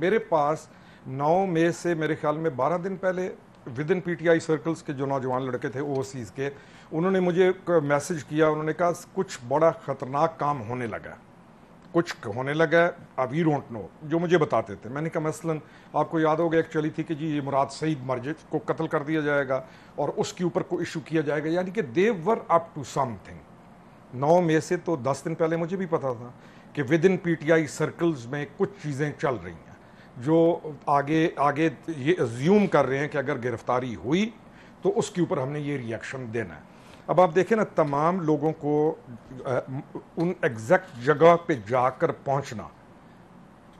मेरे पास 9 मई से मेरे ख्याल में 12 दिन पहले विद इन पीटीआई सर्कल्स के जो नौजवान लड़के थे ओवरसीज़ के उन्होंने मुझे मैसेज किया उन्होंने कहा कुछ बड़ा ख़तरनाक काम होने लगा कुछ होने लगा अब यू डोंट नो जो मुझे बताते थे मैंने कहा मसलन आपको याद होगा एक चली थी कि जी ये मुराद सईद मर्ज को कत्ल कर दिया जाएगा और उसके ऊपर को इशू किया जाएगा यानी कि they were up to something नौ मई से तो दस दिन पहले मुझे भी पता था कि विद इन पीटीआई सर्कल्स में कुछ चीज़ें चल रही हैं जो आगे आगे ये ज्यूम कर रहे हैं कि अगर गिरफ्तारी हुई तो उसके ऊपर हमने ये रिएक्शन देना है अब आप देखें ना तमाम लोगों को उन एग्जैक्ट जगह पे जाकर पहुंचना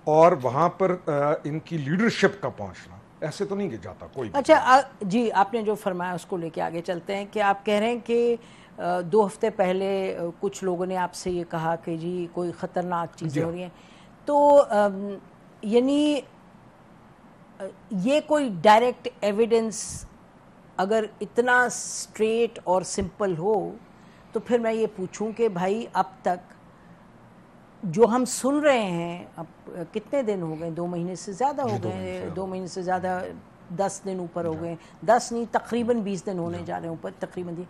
और वहां पर इनकी लीडरशिप का पहुंचना ऐसे तो नहीं जाता कोई अच्छा आ, जी आपने जो फरमाया उसको लेके आगे चलते हैं कि आप कह रहे हैं कि दो हफ्ते पहले कुछ लोगों ने आपसे ये कहा कि जी कोई ख़तरनाक चीज़ें हो रही हैं तो यानी ये कोई डायरेक्ट एविडेंस अगर इतना स्ट्रेट और सिंपल हो तो फिर मैं ये पूछूं कि भाई अब तक जो हम सुन रहे हैं अब कितने दिन हो गए दो महीने से ज़्यादा हो गए दो महीने से ज़्यादा दस दिन ऊपर हो गए दस नहीं तकरीबन बीस दिन होने जा रहे हैं ऊपर तकरीबन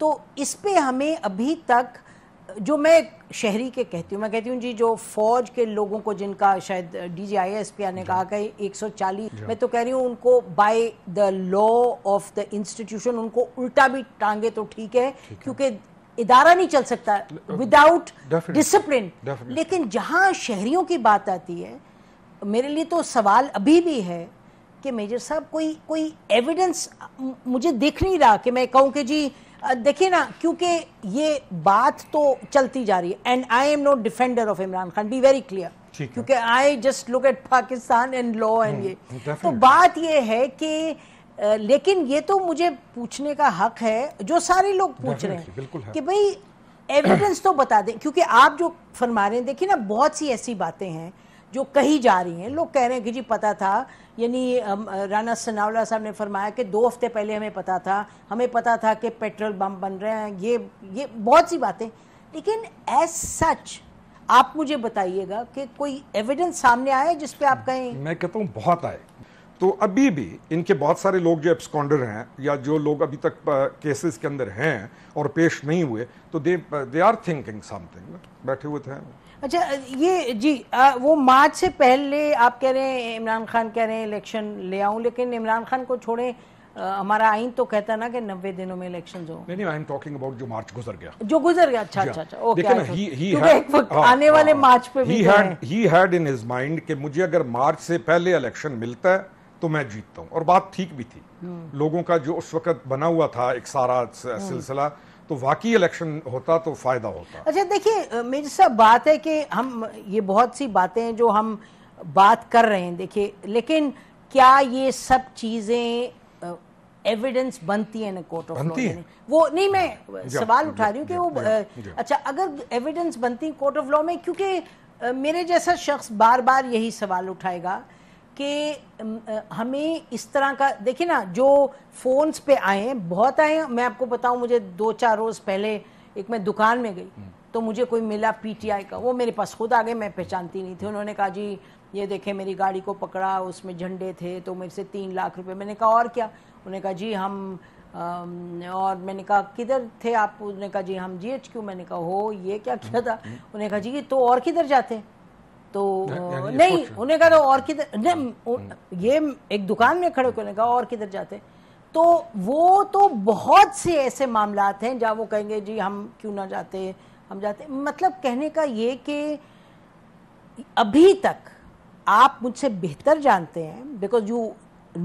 तो इस पर हमें अभी तक जो मैं शहरी के कहती हूँ मैं कहती हूँ जी जो फौज के लोगों को जिनका शायद D G I S P ने कहा कि 140 मैं तो कह रही हूँ उनको by the law of the institution उनको उल्टा भी टांगे तो ठीक है क्योंकि इदारा नहीं चल सकता विदाउट डिसिप्लिन लेकिन जहाँ शहरियों की बात आती है मेरे लिए तो सवाल अभी भी है कि मेजर साहब कोई कोई एविडेंस मुझे दिख नहीं रहा कि मैं कहूँ कि जी देखिए ना क्योंकि ये बात तो चलती जा रही है and I am not defender of Imran Khan be very clear क्योंकि I just look at Pakistan and law and ये हम्म, तो definitely. तो बात ये है कि लेकिन ये तो मुझे पूछने का हक है जो सारे लोग पूछ रहे हैं कि भाई एविडेंस तो बता दें क्योंकि आप जो फरमा रहे हैं देखिए ना बहुत सी ऐसी बातें हैं जो कही जा रही हैं लोग कह रहे हैं कि जी पता था यानी राना सनावला साहब ने फरमाया कि दो हफ्ते पहले हमें पता था हमें पता था कि पेट्रोल बम बन रहे हैं ये ये बहुत सी बातें लेकिन एज सच आप मुझे बताइएगा कि कोई एविडेंस सामने आया जिस पे आप कहें मैं कहता हूँ बहुत आए तो अभी भी इनके बहुत सारे लोग जो एब्सकॉन्डर हैं या जो लोग अभी तक केसेस के अंदर हैं और पेश नहीं हुए तो they they are thinking something बैठे हुए थे तो अच्छा ये जी आ, वो मार्च से पहले आप कह रहे हैं इमरान खान कह रहे हैं इलेक्शन ले आऊं लेकिन इमरान खान को छोड़े हमारा आइन तो कहता ना कि नब्बे दिनों में इलेक्शन हो नहीं आई एम टॉकिंग अबाउट जो मार्च गुजर गया जो गुजर गया अच्छा अच्छा अच्छा ओके ना ही ही had, आ, हाँ, आने वाले हाँ। मार्च पे भी had he had in his mind कि मुझे अगर मार्च से पहले इलेक्शन मिलता है तो मैं जीतता हूँ और बात ठीक भी थी हम्म। लोगों का जो उस वक्त बना हुआ था एक सारा हम्म। सिलसिला तो वाकई इलेक्शन होता तो फायदा होता अच्छा देखिए मेरे साहब बात है कि हम ये बहुत सी बातें हैं जो हम बात कर रहे हैं देखिए लेकिन क्या ये सब चीज़ें एविडेंस बनती है ना कोर्ट ऑफ लॉ में वो नहीं मैं हाँ, सवाल उठा रही हूँ कि वो अच्छा अगर एविडेंस बनती कोर्ट ऑफ लॉ में क्योंकि मेरे जैसा शख्स बार बार यही सवाल उठाएगा कि हमें इस तरह का देखिए ना जो फोन्स पे आए बहुत आए मैं आपको बताऊं मुझे दो चार रोज पहले एक मैं दुकान में गई हम्म। तो मुझे कोई मिला पीटीआई का वो मेरे पास खुद आ गए मैं पहचानती नहीं थी उन्होंने कहा जी ये देखे मेरी गाड़ी को पकड़ा उसमें झंडे थे तो मेरे से तीन लाख रुपए मैंने कहा और क्या उन्होंने कहा जी हम और मैंने कहा किधर थे आप उन्होंने कहा जी हम जी एच क्यू मैंने कहा हो ये क्या किया था हम्म। उन्हें कहा जी तो और किधर जाते हैं तो नहीं उन्हें कहा तो और किधर नहीं हाँ, हाँ। ये एक दुकान में खड़े होने कहा और किधर जाते तो वो तो बहुत से ऐसे मामला हैं जहाँ वो कहेंगे जी हम क्यों ना जाते हम जाते मतलब कहने का ये कि अभी तक आप मुझसे बेहतर जानते हैं because you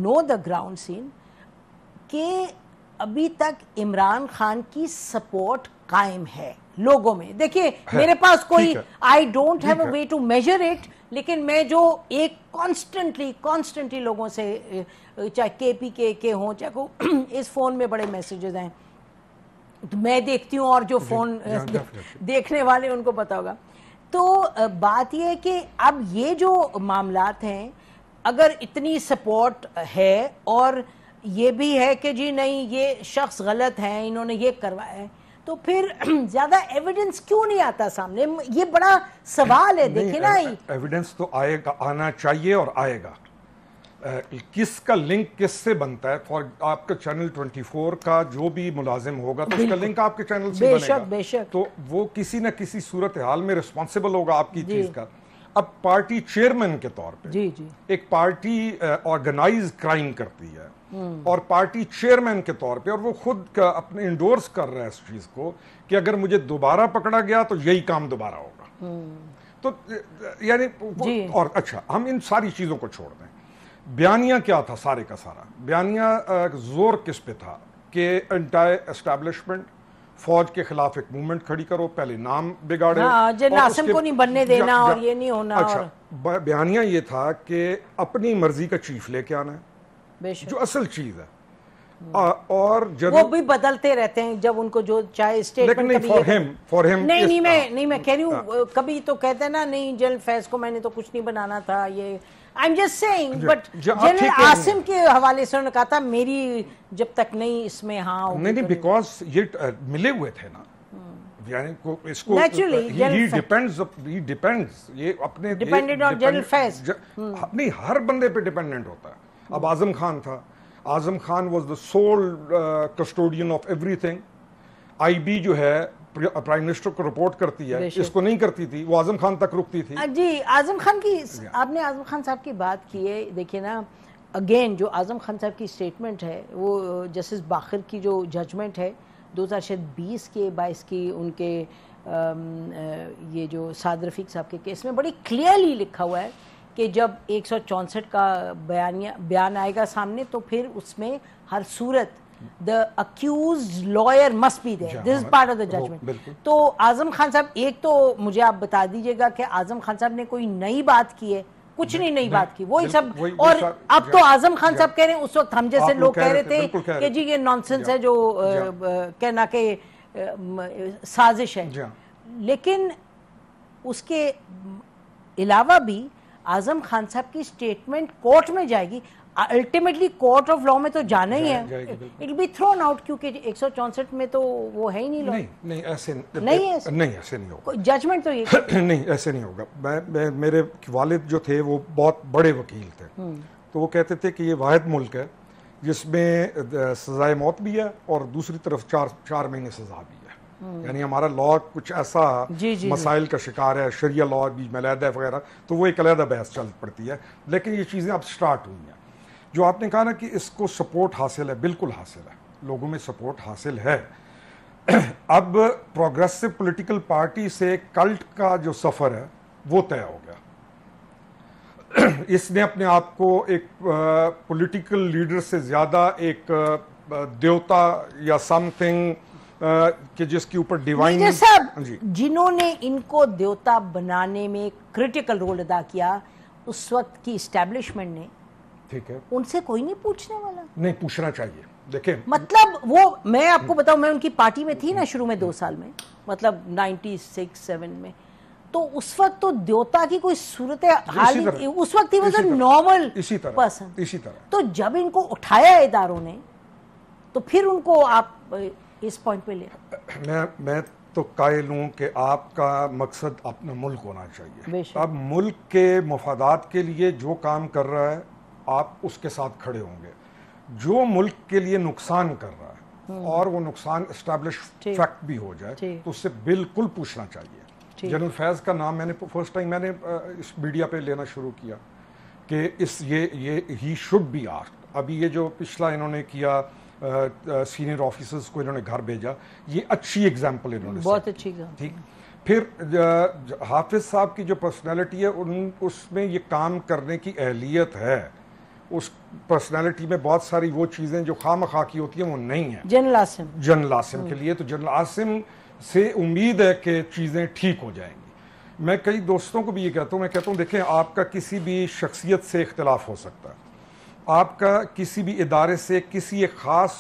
know the ground scene कि अभी तक इमरान खान की सपोर्ट कायम है लोगों में देखिए मेरे पास कोई I don't have a way to measure it लेकिन मैं जो एक कॉन्स्टेंटली कॉन्स्टेंटली लोगों से चाहे के पी के के हों चाहे को इस फोन में बड़े मैसेजेस हैं तो मैं देखती हूँ और जो फोन हाँ, देखने वाले उनको पता होगा तो बात यह है कि अब ये जो मामलात हैं अगर इतनी सपोर्ट है और ये भी है कि जी नहीं ये शख्स गलत है इन्होंने ये करवाया है तो फिर ज्यादा एविडेंस क्यों नहीं आता सामने ये बड़ा सवाल है देखिए ना एविडेंस तो आएगा आना चाहिए और आएगा किसका लिंक किससे बनता है फॉर आपका चैनल 24 का जो भी मुलाजिम होगा तो उसका लिंक आपके चैनल से बेशक बनेगा। बेशक तो वो किसी ना किसी सूरत हाल में रिस्पॉन्सिबल होगा आपकी चीज का अब पार्टी चेयरमैन के तौर पे जी जी एक पार्टी ऑर्गेनाइज क्राइम करती है और पार्टी चेयरमैन के तौर पे और वो खुद का अपने इंडोर्स कर रहा है इस चीज को कि अगर मुझे दोबारा पकड़ा गया तो यही काम दोबारा होगा तो यानी और अच्छा हम इन सारी चीजों को छोड़ दें बयानिया क्या था सारे का सारा बयानिया जोर किस पे था कि एंटायर एस्टेब्लिशमेंट फौज के खिलाफ एक मूवमेंट खड़ी करो पहले नाम बिगाड़े हाँ, नासिम को नहीं बनने देना और ये नहीं होना अच्छा बयानिया ये था कि अपनी मर्जी का चीफ लेके आना है जो असल चीज है हम्म। आ, और जब वो भी बदलते रहते हैं जब उनको जो चाहे स्टेटमेंट नहीं फॉर हिम फॉर हिम नहीं नहीं मैं हाँ, नहीं मैं कह रही हूँ हाँ। कभी तो कहते हैं ना नहीं जनरल फैज को मैंने तो कुछ नहीं बनाना था ये I am just saying but general Asim के हवाले से उन्होंने कहा था मेरी जब तक नहीं इसमें हाँ नहीं नहीं बिकॉज ये मिले हुए थे ना हम्म। यानी को इसको ही डिपेंड्स ही डिपेंड्स ये अपने डिपेंडेंट ऑन जनरल फैज नहीं हर बंदे पे डिपेंडेंट होता है अब आजम खान था Azam Khan was the soul custodian of everything IB जो है प्राइम मिनिस्टर को रिपोर्ट करती है इसको नहीं करती थी वो आजम खान तक रुकती थी जी आजम खान की आपने आजम खान साहब की बात की है देखिए ना अगेन जो आजम खान साहब की स्टेटमेंट है वो जस्टिस बाखिर की जो जजमेंट है दो हज़ार शायद बीस के बाईस की उनके ये जो साद रफीक साहब के केस में बड़ी क्लियरली लिखा हुआ है कि जब एक का बयानिया बयान आएगा सामने तो फिर उसमें हर सूरत the accused lawyer must be there. This is part of the oh, judgment. तो आजम खान साहब एक तो मुझे आप बता दीजिएगा कि आजम खान साहब ने कोई नई बात की है कुछ नहीं नई बात की वही सब वो, और अब तो आजम खान साहब कह रहे हैं उस वक्त हम जैसे लोग कह रहे थे कि जी ये नॉनसेंस है जो कहना के साजिश है लेकिन उसके अलावा भी आजम खान साहब की स्टेटमेंट कोर्ट में जाएगी अल्टीमेटली कोर्ट ऑफ लॉ में तो जाना ही है इट बी थ्रोन आउट क्योंकि एक में तो वो है ही नहीं नहीं नहीं ऐसे नहीं ऐसे नहीं, ऐसे नहीं होगा जजमेंट तो ये नहीं ऐसे नहीं होगा मैं, मैं मेरे वालिद जो थे वो बहुत बड़े वकील थे हम्म। तो वो कहते थे कि ये वाद मुल्क है जिसमें सजाए मौत भी है और दूसरी तरफ चार चार महीने सजा भी है हम्म। यानी हमारा लॉ कुछ ऐसा जी, जी, मसाइल का शिकार है शरिया लॉ भी मलहदा वगैरह तो वो एक अलहदा बहस चल पड़ती है लेकिन ये चीज़ें अब स्टार्ट हुई हैं जो आपने कहा ना कि इसको सपोर्ट हासिल है बिल्कुल हासिल है लोगों में सपोर्ट हासिल है अब प्रोग्रेसिव पॉलिटिकल पार्टी से कल्ट का जो सफ़र है वो तय हो गया इसने अपने आप को एक पॉलिटिकल लीडर से ज़्यादा एक देवता या समथिंग कि जिसके ऊपर डिवाइन हाँ जी जिन्होंने इनको देवता बनाने में क्रिटिकल रोल अदा किया उस वक्त की इस्टेब्लिशमेंट ने ठीक है उनसे कोई नहीं पूछने वाला नहीं पूछना चाहिए देखिए मतलब वो मैं आपको बताऊं मैं उनकी पार्टी में थी ना शुरू में दो हम्म। साल में मतलब नाइनटी सिक्स सेवन में तो उस वक्त तो देवता की कोई सूरत हाल उस वक्त ही मतलब तो नॉर्मल इसी तरह पर्सन इसी तरह तो जब इनको उठाया इदारों ने तो फिर उनको आप इस पॉइंट पे ले मैं मैं तो कायल हूँ कि आपका मकसद अपना मुल्क होना चाहिए अब मुल्क के मफादात के लिए जो काम कर रहा है आप उसके साथ खड़े होंगे जो मुल्क के लिए नुकसान कर रहा है हम्म। और वो नुकसान इस्टेब्लिश फैक्ट भी हो जाए तो उससे बिल्कुल पूछना चाहिए जनरल फैज का नाम मैंने फर्स्ट टाइम मैंने इस मीडिया पे लेना शुरू किया कि इस ये ये ही शुड बी आस्क अभी ये जो पिछला इन्होंने किया सीनियर ऑफिसर्स को इन्होंने घर भेजा ये अच्छी एग्जाम्पल इन्होंने बहुत अच्छी ठीक फिर हाफिज साहब की जो पर्सनैलिटी है उन उसमें ये काम करने की अहलियत है उस पर्सनालिटी में बहुत सारी वो चीज़ें जो खाम खा की होती हैं वो नहीं है जनरल आसिम जनरल आसिम के हम्म। लिए तो जनरल आसिम से उम्मीद है कि चीज़ें ठीक हो जाएंगी मैं कई दोस्तों को भी ये कहता हूँ मैं कहता हूँ देखें आपका किसी भी शख्सियत से इख्तलाफ हो सकता है आपका किसी भी इदारे से किसी एक ख़ास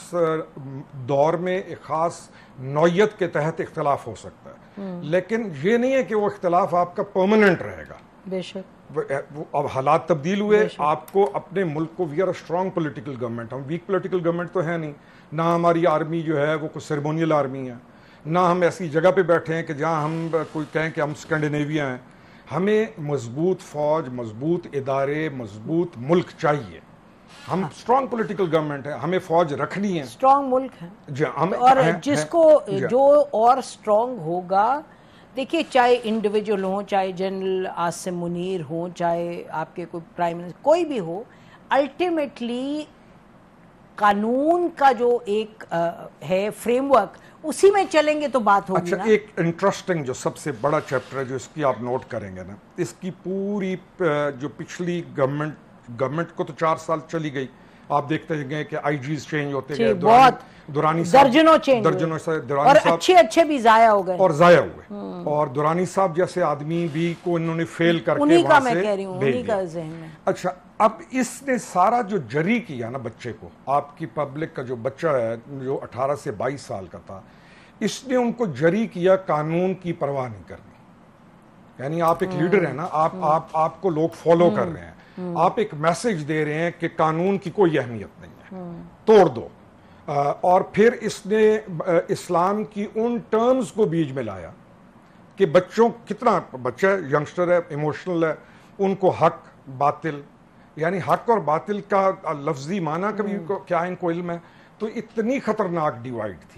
दौर में एक ख़ास नोयत के तहत इख्तलाफ हो सकता है हम्म। लेकिन ये नहीं है कि वो इख्तलाफ आपका परमानेंट रहेगा बेशक अब हालात तब्दील हुए आपको अपने मुल्क को we are a strong political government हम वीक पोलिटिकल गवर्नमेंट तो है नहीं ना हमारी आर्मी जो है वो कुछ सेरेमोनियल आर्मी है ना हम ऐसी जगह पे बैठे हैं कि जहाँ हम कोई कहें कि हम स्कैंडिनेविया हैं हमें मजबूत फौज मजबूत इदारे मजबूत मुल्क चाहिए हम स्ट्रांग पॉलिटिकल गवर्नमेंट है हमें फौज रखनी है स्ट्रांग मुल्क है जी हम और है, जिसको है, जो और स्ट्रांग होगा देखिए चाहे इंडिविजुअल हों चाहे जनरल आसिम मुनीर हों चाहे आपके कोई प्राइम मिनिस्टर कोई भी हो अल्टीमेटली कानून का जो एक आ, है फ्रेमवर्क उसी में चलेंगे तो बात होगी अच्छा एक इंटरेस्टिंग जो सबसे बड़ा चैप्टर है जो इसकी आप नोट करेंगे ना इसकी पूरी जो पिछली गवर्नमेंट गवर्नमेंट को तो चार साल चली गई आप देखते हैं कि आईजीज चेंज होते गए बहुत दुरानी दर्जनों चेंज दर्जनों से दुरानी और अच्छे अच्छे भी जाया हो गए और जाया हुए हम्म। और दुरानी साहब जैसे आदमी भी को इन्होंने फेल करके उन्हीं का मैं कह रही हूँ उन्हीं का जहन में अच्छा अब इसने सारा जो जरी किया ना बच्चे को आपकी पब्लिक का जो बच्चा है जो 18 से 22 साल का था इसने उनको जरी किया कानून की परवाह नहीं करनी यानी आप एक हम्म। लीडर है ना आप हम्म। आप आपको लोग फॉलो कर रहे हैं हम्म। आप एक मैसेज दे रहे हैं कि कानून की कोई अहमियत नहीं है हम्म। तोड़ दो और फिर इसने इस्लाम की उन टर्म्स को बीच में लाया कि बच्चों कितना बच्चा यंगस्टर है इमोशनल है उनको हक बातिल यानी हक और बातिल का लफ्जी माना कभी हम्म। क्या इनको इल्म है तो इतनी खतरनाक डिवाइड थी